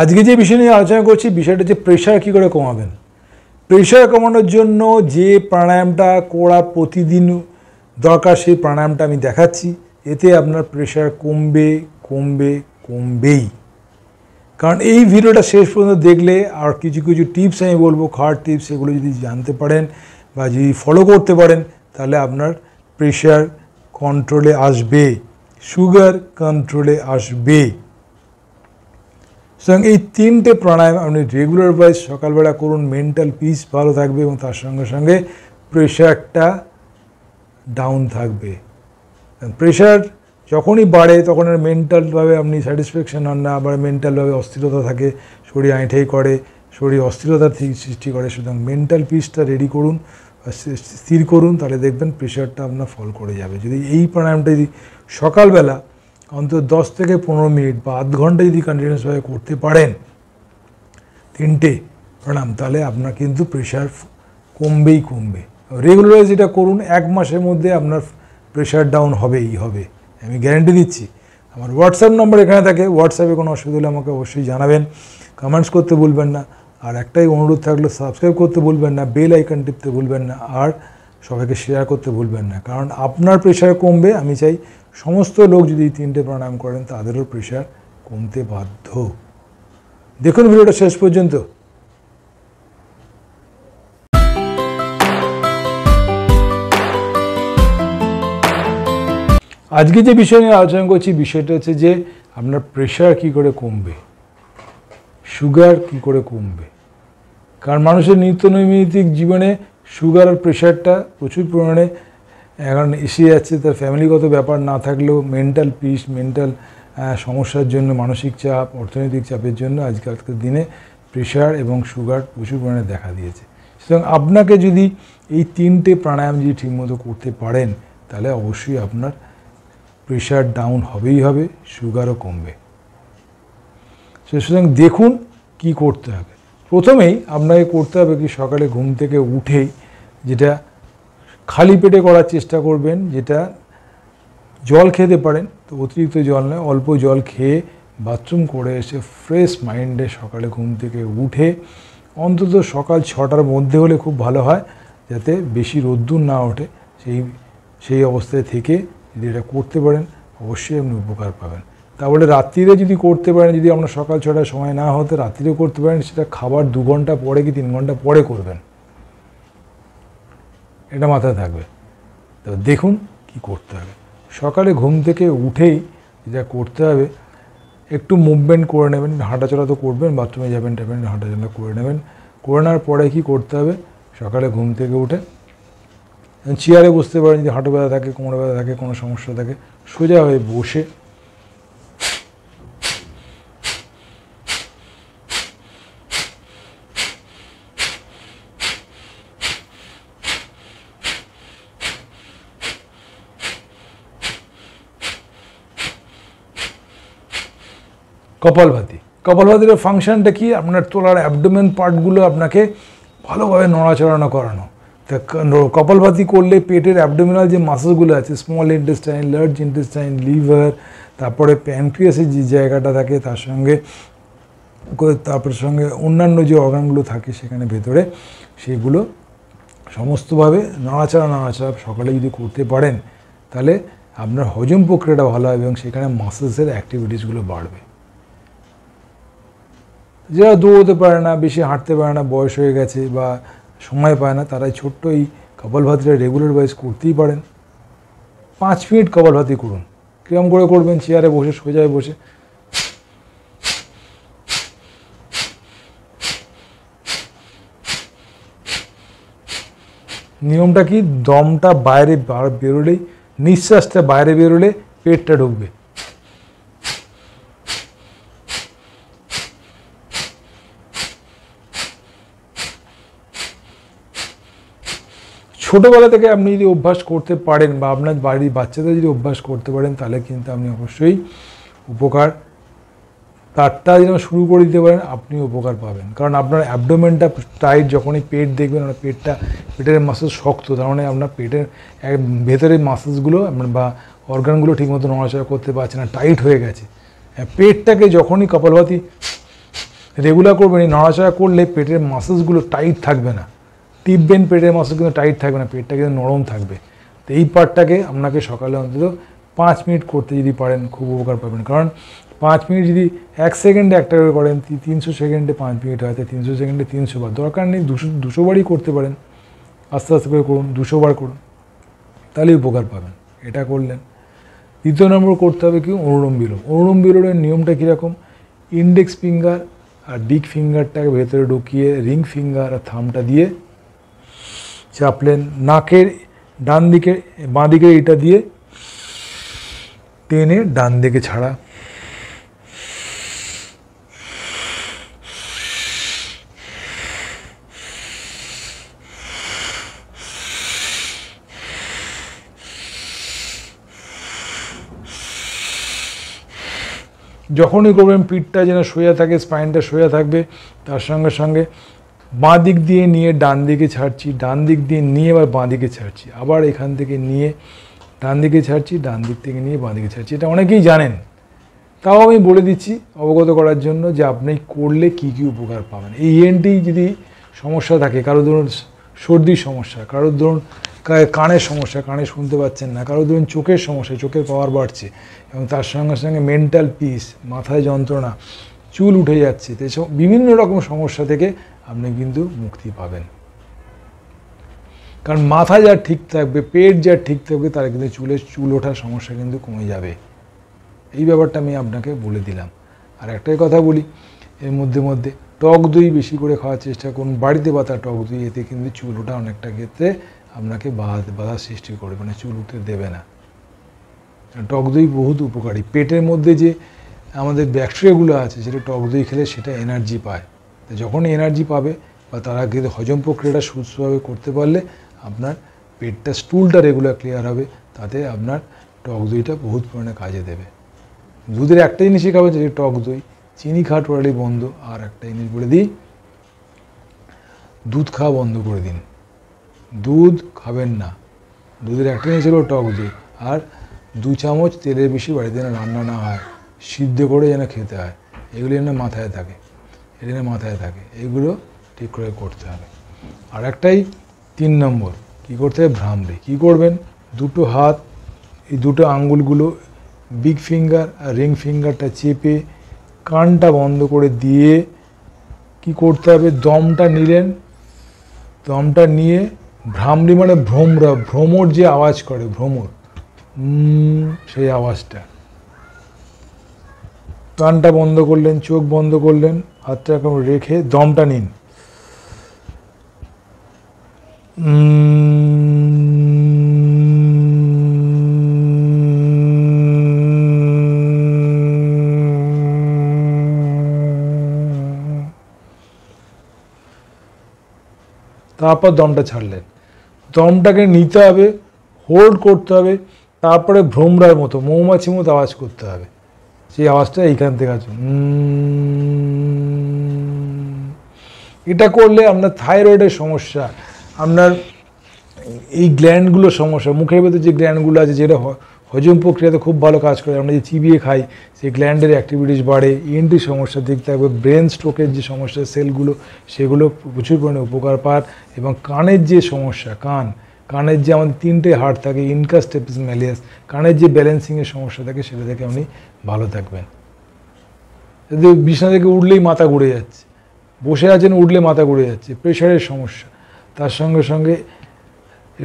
আজকে যে বিষয় নিয়ে আলোচনা করছি বিষয়টা হচ্ছে প্রেশার কী করে কমাবেন প্রেশার কমানোর জন্য যে প্রাণায়ামটা করা প্রতিদিন দরকার সেই প্রাণায়ামটা আমি দেখাচ্ছি এতে আপনার প্রেশার কমবে কমবে কমবেই কারণ এই ভিডিওটা শেষ পর্যন্ত দেখলে আর কিছু কিছু টিপস আমি বলবো খাওয়ার টিপস এগুলো যদি জানতে পারেন বা যদি ফলো করতে পারেন তাহলে আপনার প্রেশার কন্ট্রোলে আসবে সুগার কন্ট্রোলে আসবে সুতরাং এই তিনটে প্রাণায়াম আপনি রেগুলার ওয়াইজ সকালবেলা করুন মেন্টাল পিস ভালো থাকবে এবং তার সঙ্গে সঙ্গে প্রেশারটা ডাউন থাকবে প্রেশার যখনই বাড়ে তখন আর মেন্টালভাবে আপনি স্যাটিসফ্যাকশান হন না আবার মেন্টালভাবে অস্থিরতা থাকে শরীর আঁঠেই করে শরীর অস্থিরতার সৃষ্টি করে সুতরাং মেন্টাল পিসটা রেডি করুন স্থির করুন তাহলে দেখবেন প্রেশারটা আপনার ফল করে যাবে যদি এই প্রাণায়ামটা যদি সকালবেলা অন্তত দশ থেকে পনেরো মিনিট বা আধ ঘন্টা যদি কন্টিনিউসভাবে করতে পারেন তিনটে প্রণাম তাহলে আপনার কিন্তু প্রেশার কমবেই কমবে রেগুলারাইজ এটা করুন এক মাসের মধ্যে আপনার প্রেশার ডাউন হবেই হবে আমি গ্যারেন্টি দিচ্ছি আমার হোয়াটসঅ্যাপ নম্বর এখানে থাকে হোয়াটসঅ্যাপে কোনো অসুবিধা হলে আমাকে অবশ্যই জানাবেন কমেন্টস করতে ভুলবেন না আর একটাই অনুরোধ থাকলে সাবস্ক্রাইব করতে ভুলবেন না বেল আইকন টিপতে ভুলবেন না আর সবাইকে শেয়ার করতে ভুলবেন না কারণ আপনার প্রেশার কমবে আমি চাই সমস্ত লোক যদি তিনটে প্রাণায়াম করেন তাদেরও প্রেশার কমতে বাধ্য দেখুন ভিডিওটা শেষ পর্যন্ত আজকে যে বিষয় নিয়ে আলোচনা করছি বিষয়টা হচ্ছে যে আপনার প্রেশার কি করে কমবে সুগার কি করে কমবে কারণ মানুষের নিত্য নৈমিত্তিক জীবনে সুগার আর প্রেশারটা প্রচুর পরিমাণে এখন এসে যাচ্ছে তার ফ্যামিলিগত ব্যাপার না থাকলেও মেন্টাল পিস মেন্টাল সমস্যার জন্য মানসিক চাপ অর্থনৈতিক চাপের জন্য আজকালকার দিনে প্রেশার এবং সুগার প্রচুর পরিমাণে দেখা দিয়েছে সুতরাং আপনাকে যদি এই তিনটে প্রাণায়াম যদি ঠিকমতো করতে পারেন তাহলে অবশ্যই আপনার প্রেশার ডাউন হবেই হবে সুগারও কমবে সুতরাং দেখুন কি করতে হবে প্রথমেই আপনাকে করতে হবে কি সকালে ঘুম থেকে উঠেই যেটা খালি পেটে করার চেষ্টা করবেন যেটা জল খেতে পারেন তো অতিরিক্ত জল নয় অল্প জল খেয়ে বাথরুম করে এসে ফ্রেশ মাইন্ডে সকালে ঘুম থেকে উঠে অন্তত সকাল ছটার মধ্যে হলে খুব ভালো হয় যাতে বেশি রোদ্দুর না ওঠে সেই সেই অবস্থায় থেকে যদি এটা করতে পারেন অবশ্যই আপনি উপকার পাবেন বলে রাত্রিরে যদি করতে পারেন যদি আপনার সকাল ছটার সময় না হতে রাত্রিরে করতে পারেন সেটা খাবার দু ঘন্টা পরে কি তিন ঘন্টা পরে করবেন এটা মাথায় থাকবে তো দেখুন কি করতে হবে সকালে ঘুম থেকে উঠেই যা করতে হবে একটু মুভমেন্ট করে নেবেন হাঁটাচলা তো করবেন বাথরুমে যাবেন টাবেন হাঁটাচলা করে নেবেন করে নেওয়ার পরে কী করতে হবে সকালে ঘুম থেকে উঠে চেয়ারে বসতে পারেন যদি হাঁটু ব্যথা থাকে কোমরে ব্যথা থাকে কোনো সমস্যা থাকে সোজা হয়ে বসে কপালভাতি কপালভাতির ফাংশনটা কি আপনার তোলার অ্যাবডোমেন পার্টগুলো আপনাকে ভালোভাবে নড়াচড়ানো করানো তা কপালভাতি করলে পেটের অ্যাবডোমিনাল যে মাসেলগুলো আছে small intestine large intestine liver তারপরে প্যানক্রিয়াসের যে জায়গাটা থাকে তার সঙ্গে তারপর সঙ্গে অন্যান্য যে অর্গানগুলো থাকে সেখানে ভেতরে সেগুলো সমস্তভাবে নাড়াচাড়া নাড়াচাড়া সকালে যদি করতে পারেন তাহলে আপনার হজম প্রক্রিয়াটা ভালো হবে এবং সেখানে মাসেলসের অ্যাক্টিভিটিসগুলো বাড়বে যারা দৌড়তে পারে না বেশি হাঁটতে পারে না বয়স হয়ে গেছে বা সময় পায় না তারাই ছোট্ট এই কপালভাতিটা রেগুলার ওয়াইজ করতেই পারেন পাঁচ মিনিট কপালভাতি করুন কীরকম করে করবেন চেয়ারে বসে সোজায় বসে নিয়মটা কি দমটা বাইরে বেরোলেই নিঃশ্বাসটা বাইরে বেরোলে পেটটা ঢুকবে ছোটোবেলা থেকে আপনি যদি অভ্যাস করতে পারেন বা আপনার বাড়ির বাচ্চাদের যদি অভ্যাস করতে পারেন তাহলে কিন্তু আপনি অবশ্যই উপকার তারটা যেন শুরু করে দিতে পারেন আপনি উপকার পাবেন কারণ আপনার অ্যাবডোমেনটা টাইট যখনই পেট দেখবেন আপনার পেটটা পেটের মাসেল শক্ত তার মানে আপনার পেটের ভেতরের মাসেলসগুলো আপনার বা অর্গানগুলো ঠিক মতো নড়াচড়া করতে পারছে না টাইট হয়ে গেছে হ্যাঁ পেটটাকে যখনই কপালভাতি রেগুলার করবেন এই নড়াচড়া করলে পেটের মাসেলসগুলো টাইট থাকবে না টিপবেন পেটের মাসল কিন্তু টাইট থাকবে না পেটটা কিন্তু নরম থাকবে তো এই পার্টটাকে আপনাকে সকালে অন্তত পাঁচ মিনিট করতে যদি পারেন খুব উপকার পাবেন কারণ পাঁচ মিনিট যদি এক সেকেন্ডে একটা করে করেন তিনশো সেকেন্ডে পাঁচ মিনিট হয় তাই তিনশো সেকেন্ডে তিনশো বার দরকার নেই দুশো দুশো বারই করতে পারেন আস্তে আস্তে করে করুন দুশো বার করুন তাহলেই উপকার পাবেন এটা করলেন দ্বিতীয় নম্বর করতে হবে কি অনুরম বিলোম অনুরম বিলোমের নিয়মটা কীরকম ইন্ডেক্স ফিঙ্গার আর ডিক ফিঙ্গারটাকে ভেতরে ঢুকিয়ে রিং ফিঙ্গার আর থামটা দিয়ে চাপলেন নাকের ডান দিকে বাঁ দিকে এটা দিয়ে টেনে ডান দিকে ছাড়া যখনই করবেন পিঠটা যেন সোজা থাকে স্পাইনটা সোজা থাকবে তার সঙ্গে সঙ্গে বাঁ দিক দিয়ে নিয়ে ডান দিকে ছাড়ছি ডান দিক দিয়ে নিয়ে আবার বাঁ দিকে ছাড়ছি আবার এখান থেকে নিয়ে ডান দিকে ছাড়ছি ডান দিক থেকে নিয়ে বাঁ দিকে ছাড়ছি এটা অনেকেই জানেন তাও আমি বলে দিচ্ছি অবগত করার জন্য যে আপনি করলে কি কি উপকার পাবেন এই এনটি e যদি সমস্যা থাকে কারো ধরুন সর্দির সমস্যা কারোর ধরুন কানের সমস্যা কানে শুনতে পাচ্ছেন না কারোর ধরুন চোখের সমস্যা চোখের পাওয়ার বাড়ছে এবং তার সঙ্গে সঙ্গে মেন্টাল পিস মাথায় যন্ত্রণা চুল উঠে যাচ্ছে তো বিভিন্ন রকম সমস্যা থেকে আপনি কিন্তু মুক্তি পাবেন কারণ মাথা যা ঠিক থাকবে পেট যা ঠিক থাকবে তারা কিন্তু চুলের চুল ওঠার সমস্যা কিন্তু কমে যাবে এই ব্যাপারটা আমি আপনাকে বলে দিলাম আর একটাই কথা বলি এর মধ্যে মধ্যে টক দই বেশি করে খাওয়ার চেষ্টা করুন বাড়িতে পাতা টক দই এতে কিন্তু চুল ওঠা অনেকটা ক্ষেত্রে আপনাকে বাধা বাধা সৃষ্টি করবে মানে চুল উঠতে দেবে না টক দই বহুত উপকারী পেটের মধ্যে যে আমাদের ব্যাকটেরিয়াগুলো আছে যেটা টক দই খেলে সেটা এনার্জি পায় যখন এনার্জি পাবে বা তারা কিন্তু হজম প্রক্রিয়াটা সুস্থভাবে করতে পারলে আপনার পেটটা স্টুলটা রেগুলার ক্লিয়ার হবে তাতে আপনার টক দইটা বহুত পরিমাণে কাজে দেবে দুধের একটা জিনিসই খাবে যে টক দই চিনি খাওয়া টোটালি বন্ধ আর একটা জিনিস বলে দিই দুধ খাওয়া বন্ধ করে দিন দুধ খাবেন না দুধের একটা জিনিস হলো টক দই আর দু চামচ তেলের বেশি বাড়িতে রান্না না হয় সিদ্ধ করে যেন খেতে হয় এগুলো যেন মাথায় থাকে এটা যেন মাথায় থাকে এগুলো ঠিক করে করতে হবে আর একটাই তিন নম্বর কি করতে হবে ভ্রামরি কী করবেন দুটো হাত এই দুটো আঙ্গুলগুলো বিগ ফিঙ্গার আর রিং ফিঙ্গারটা চেপে কানটা বন্ধ করে দিয়ে কি করতে হবে দমটা নিলেন দমটা নিয়ে ভ্রামরি মানে ভ্রমরা ভ্রমর যে আওয়াজ করে ভ্রমর সেই আওয়াজটা প্রাণটা বন্ধ করলেন চোখ বন্ধ করলেন হাতটা এরকম রেখে দমটা নিন তারপর দমটা ছাড়লেন দমটাকে নিতে হবে হোল্ড করতে হবে তারপরে ভ্রমরার মতো মৌমাছির মতো আওয়াজ করতে হবে সেই আওয়াজটা এইখান থেকে আছে এটা করলে আপনার থাইরয়েডের সমস্যা আপনার এই গ্ল্যান্ডগুলোর সমস্যা মুখের ভেতরে যে গ্ল্যান্ডগুলো আছে যেটা হজম প্রক্রিয়াতে খুব ভালো কাজ করে আমরা যে চিবিয়ে খাই সেই গ্ল্যান্ডের অ্যাক্টিভিটিস বাড়ে ইএনটির e সমস্যা দিক থাকবে ব্রেন স্ট্রোকের যে সমস্যা সেলগুলো সেগুলো প্রচুর পরিমাণে উপকার পায় এবং কানের যে সমস্যা কান কানের যে আমাদের তিনটে হার্ট থাকে ইনকা টেপিস ম্যালিয়াস কানের যে ব্যালেন্সিংয়ের সমস্যা থাকে সেটা থেকে আপনি ভালো থাকবেন যদি বিছানা থেকে উঠলেই মাথা ঘুরে যাচ্ছে বসে আছেন উঠলে মাথা ঘুরে যাচ্ছে প্রেশারের সমস্যা তার সঙ্গে সঙ্গে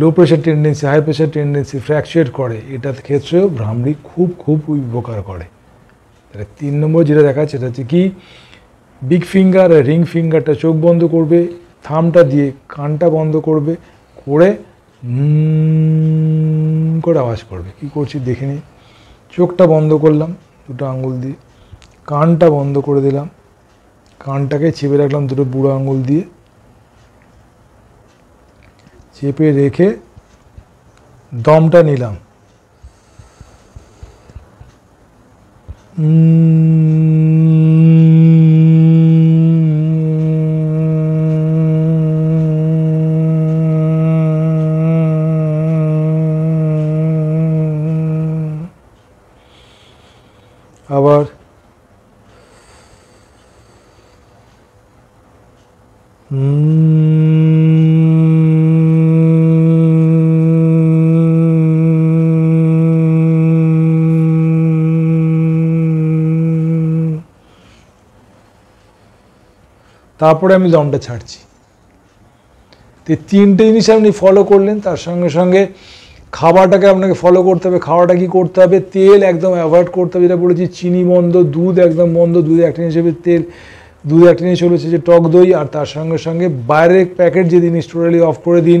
low pressure tendency high pressure tendency fluctuate করে এটার ক্ষেত্রেও ভ্রামড়ি খুব খুব উপকার করে তাহলে তিন নম্বর যেটা দেখাচ্ছে সেটা হচ্ছে কি বিগ ফিঙ্গার আর রিং ফিঙ্গারটা চোখ বন্ধ করবে থামটা দিয়ে কানটা বন্ধ করবে করে করে আওয়াজ করবে কি করছি দেখে চোখটা বন্ধ করলাম দুটো আঙুল দিয়ে কানটা বন্ধ করে দিলাম কানটাকে চেপে রাখলাম দুটো বুড়ো আঙুল দিয়ে চেপে রেখে দমটা নিলাম উম তারপরে আমি দমটা ছাড়ছি তো তিনটে জিনিস আপনি ফলো করলেন তার সঙ্গে সঙ্গে খাবারটাকে আপনাকে ফলো করতে হবে খাওয়াটা কি করতে হবে তেল একদম অ্যাভয়েড করতে হবে যেটা বলেছি চিনি বন্ধ দুধ একদম বন্ধ দুধে একটা হিসেবে তেল দুধ একটা জিনিস চলেছে যে টক দই আর তার সঙ্গে সঙ্গে বাইরের প্যাকেট যে জিনিস টোটালি অফ করে দিন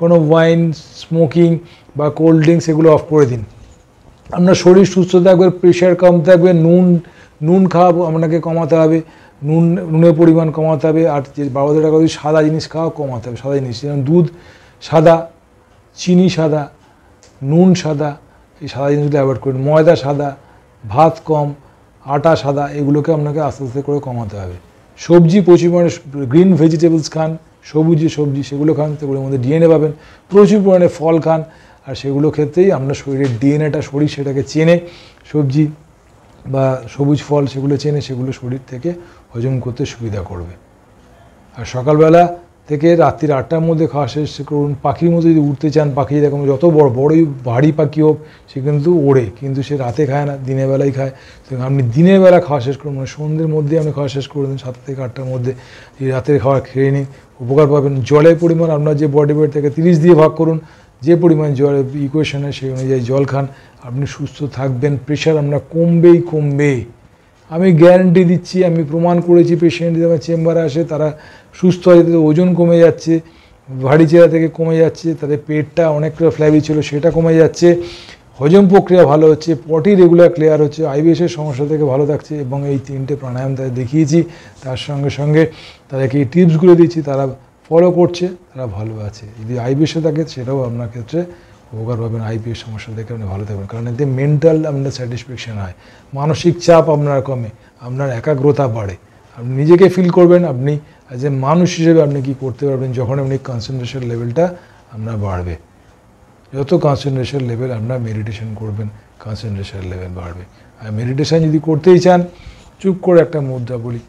কোনো ওয়াইন স্মোকিং বা কোল্ড ড্রিঙ্কস এগুলো অফ করে দিন আপনার শরীর সুস্থ থাকবে প্রেশার কম থাকবে নুন নুন খাওয়া আপনাকে কমাতে হবে নুন নুনের পরিমাণ কমাতে হবে আর যে বাবাদের টাকা যদি সাদা জিনিস খাওয়া কমাতে হবে সাদা জিনিস যেমন দুধ সাদা চিনি সাদা নুন সাদা এই সাদা জিনিসগুলো অ্যাভয়েড করুন ময়দা সাদা ভাত কম আটা সাদা এগুলোকে আপনাকে আস্তে আস্তে করে কমাতে হবে সবজি প্রচুর পরিমাণে গ্রিন ভেজিটেবলস খান সবুজ যে সবজি সেগুলো খান সেগুলোর মধ্যে ডিএনএ পাবেন প্রচুর পরিমাণে ফল খান আর সেগুলো ক্ষেত্রেই আপনার শরীরের ডিএনএটা শরীর সেটাকে চেনে সবজি বা সবুজ ফল সেগুলো চেনে সেগুলো শরীর থেকে হজম করতে সুবিধা করবে আর সকালবেলা থেকে রাত্রির আটটার মধ্যে খাওয়া শেষ করুন পাখির মধ্যে যদি উঠতে চান পাখি দেখুন যত বড় বড়ই ভারী পাখি হোক সে কিন্তু ওড়ে কিন্তু সে রাতে খায় না দিনের বেলাই খায় তো আপনি দিনের বেলা খাওয়া শেষ করুন মানে সন্ধ্যের মধ্যে আপনি খাওয়া শেষ করে দিন সাতটা থেকে আটটার মধ্যে এই রাতের খাওয়া খেয়ে নিন উপকার পাবেন জলের পরিমাণ আপনার যে বডি ওয়েট থাকে তিরিশ দিয়ে ভাগ করুন যে পরিমাণ জল ইকুয়েশনে সেই অনুযায়ী জল খান আপনি সুস্থ থাকবেন প্রেশার আপনার কমবেই কমবে আমি গ্যারান্টি দিচ্ছি আমি প্রমাণ করেছি পেশেন্ট আমার চেম্বারে আসে তারা সুস্থ হয় তাদের ওজন কমে যাচ্ছে ভারী চেহারা থেকে কমে যাচ্ছে তাদের পেটটা অনেকটা ফ্ল্যাবি ছিল সেটা কমে যাচ্ছে হজম প্রক্রিয়া ভালো হচ্ছে পটি রেগুলার ক্লিয়ার হচ্ছে আইবিএসের সমস্যা থেকে ভালো থাকছে এবং এই তিনটে প্রাণায়াম তাদের দেখিয়েছি তার সঙ্গে সঙ্গে তাদেরকে এই টিপসগুলো দিচ্ছি তারা ফলো করছে তারা ভালো আছে যদি আইবিএসে থাকে সেটাও আপনার ক্ষেত্রে উপকার পাবেন আইপিএস সমস্যা দেখে আপনি ভালো থাকবেন কারণ এতে মেন্টাল আপনার স্যাটিসফ্যাকশান হয় মানসিক চাপ আপনার কমে আপনার একাগ্রতা বাড়ে আপনি নিজেকে ফিল করবেন আপনি অ্যাজ এ মানুষ হিসেবে আপনি কি করতে পারবেন যখন আপনি কনসেন্ট্রেশন লেভেলটা আপনার বাড়বে যত কনসেন্ট্রেশন লেভেল আপনার মেডিটেশন করবেন কনসেন্ট্রেশন লেভেল বাড়বে আর মেডিটেশান যদি করতেই চান চুপ করে একটা মুদ্রা বলি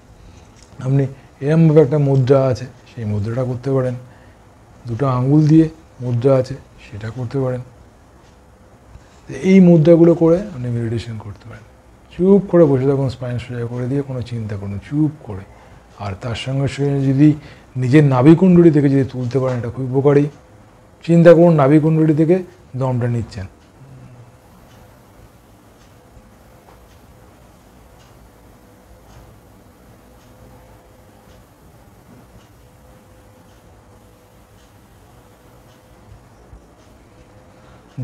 আপনি এরমভাবে একটা মুদ্রা আছে সেই মুদ্রাটা করতে পারেন দুটো আঙুল দিয়ে মুদ্রা আছে সেটা করতে পারেন এই মুদ্রাগুলো করে আপনি মেডিটেশন করতে পারেন চুপ করে বসে থাকুন স্পাইন সোজা করে দিয়ে কোনো চিন্তা করুন চুপ করে আর তার সঙ্গে সঙ্গে যদি নিজের নাভিকুণ্ডলি থেকে যদি তুলতে পারেন এটা খুব উপকারী চিন্তা করুন নাভিকুণ্ডলি থেকে দমটা নিচ্ছেন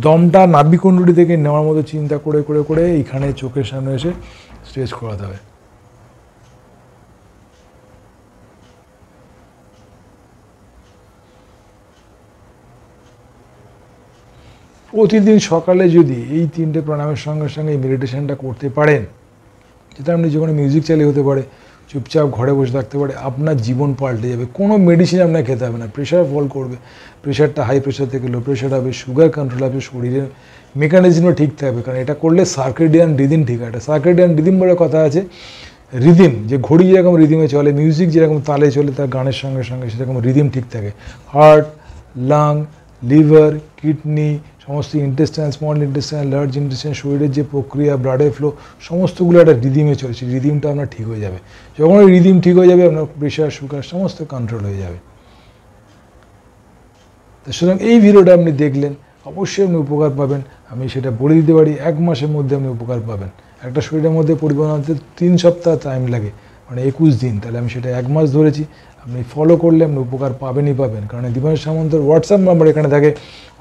দমটা নাভিকুণ্ডলি থেকে নেওয়ার মতো চিন্তা করে করে করে এইখানে চোখের সামনে এসে স্ট্রেচ করাতে হবে প্রতিদিন সকালে যদি এই তিনটে প্রাণায়ামের সঙ্গে সঙ্গে এই মেডিটেশনটা করতে পারেন যেটা আপনি জীবনে মিউজিক চালিয়ে হতে পারে চুপচাপ ঘরে বসে থাকতে পারে আপনার জীবন পাল্টে যাবে কোনো মেডিসিন আপনার খেতে হবে না প্রেশার ফল করবে প্রেশারটা হাই প্রেশার থেকে লো প্রেশার হবে সুগার কন্ট্রোল হবে শরীরের মেকানিজমটা ঠিক থাকবে কারণ এটা করলে সার্কেডিয়ান রিদিন ঠিক আছে সার্কেডিয়ান রিদিম বলে কথা আছে রিদিম যে ঘড়ি যেরকম রিদিমে চলে মিউজিক যেরকম তালে চলে তার গানের সঙ্গে সঙ্গে সেরকম রিদিম ঠিক থাকে হার্ট লাং লিভার কিডনি সমস্ত intestine small intestine large intestine শরীরের যে প্রক্রিয়া ব্লাডের ফ্লো সমস্তগুলো একটা রিদিমে চলছে রিদিমটা আপনার ঠিক হয়ে যাবে যখন ওই রিদিম ঠিক হয়ে যাবে আপনার প্রেশার সুগার সমস্ত কন্ট্রোল হয়ে যাবে তা সুতরাং এই ভিডিওটা আপনি দেখলেন অবশ্যই আপনি উপকার পাবেন আমি সেটা বলে দিতে পারি এক মাসের মধ্যে আপনি উপকার পাবেন একটা শরীরের মধ্যে পরিবহন হতে তিন সপ্তাহ টাইম লাগে মানে একুশ দিন তাহলে আমি সেটা এক মাস ধরেছি আপনি ফলো করলে আপনি উপকার পাবেনই পাবেন কারণ দীপান সামন্তর হোয়াটসঅ্যাপ নাম্বার এখানে থাকে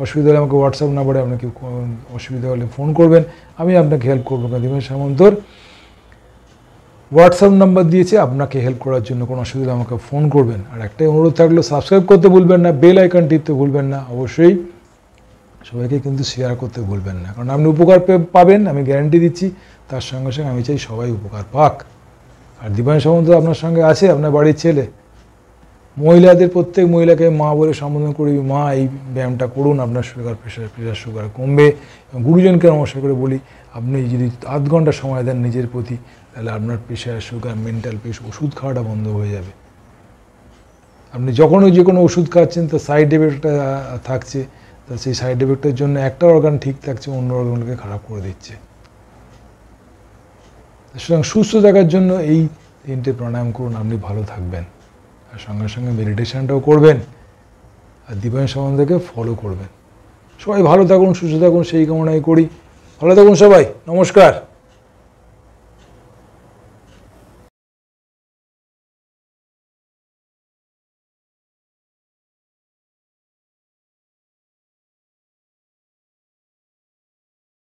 অসুবিধা হলে আমাকে হোয়াটসঅ্যাপ নাম্বারে আপনাকে অসুবিধা হলে ফোন করবেন আমি আপনাকে হেল্প করবো কারণ দীপান সামন্তর হোয়াটসঅ্যাপ নাম্বার দিয়েছে আপনাকে হেল্প করার জন্য কোনো অসুবিধা হলে আমাকে ফোন করবেন আর একটাই অনুরোধ থাকলো সাবস্ক্রাইব করতে ভুলবেন না বেল আইকন টিপতে ভুলবেন না অবশ্যই সবাইকে কিন্তু শেয়ার করতে ভুলবেন না কারণ আপনি উপকার পাবেন আমি গ্যারান্টি দিচ্ছি তার সঙ্গে সঙ্গে আমি চাই সবাই উপকার পাক আর দীপায়ন সামন্ত আপনার সঙ্গে আছে আপনার বাড়ির ছেলে মহিলাদের প্রত্যেক মহিলাকে মা বলে সম্বোধন করি মা এই ব্যায়ামটা করুন আপনার সুগার প্রেশার প্রেশার সুগার কমবে গুরুজনকে নমস্কার করে বলি আপনি যদি আধ ঘন্টা সময় দেন নিজের প্রতি তাহলে আপনার প্রেশার সুগার মেন্টাল পেশ ওষুধ খাওয়াটা বন্ধ হয়ে যাবে আপনি যখনও যে কোনো ওষুধ খাচ্ছেন তার সাইড এফেক্টটা থাকছে তা সেই সাইড এফেক্টের জন্য একটা অর্গান ঠিক থাকছে অন্য অর্গানগুলোকে খারাপ করে দিচ্ছে সুতরাং সুস্থ থাকার জন্য এই তিনটে প্রাণায়াম করুন আপনি ভালো থাকবেন আর সঙ্গে সঙ্গে মেডিটেশানটাও করবেন আর দিবায়ন সম্বন্ধকে ফলো করবেন সবাই ভালো থাকুন সুস্থ থাকুন সেই কামনাই করি ভালো থাকুন সবাই নমস্কার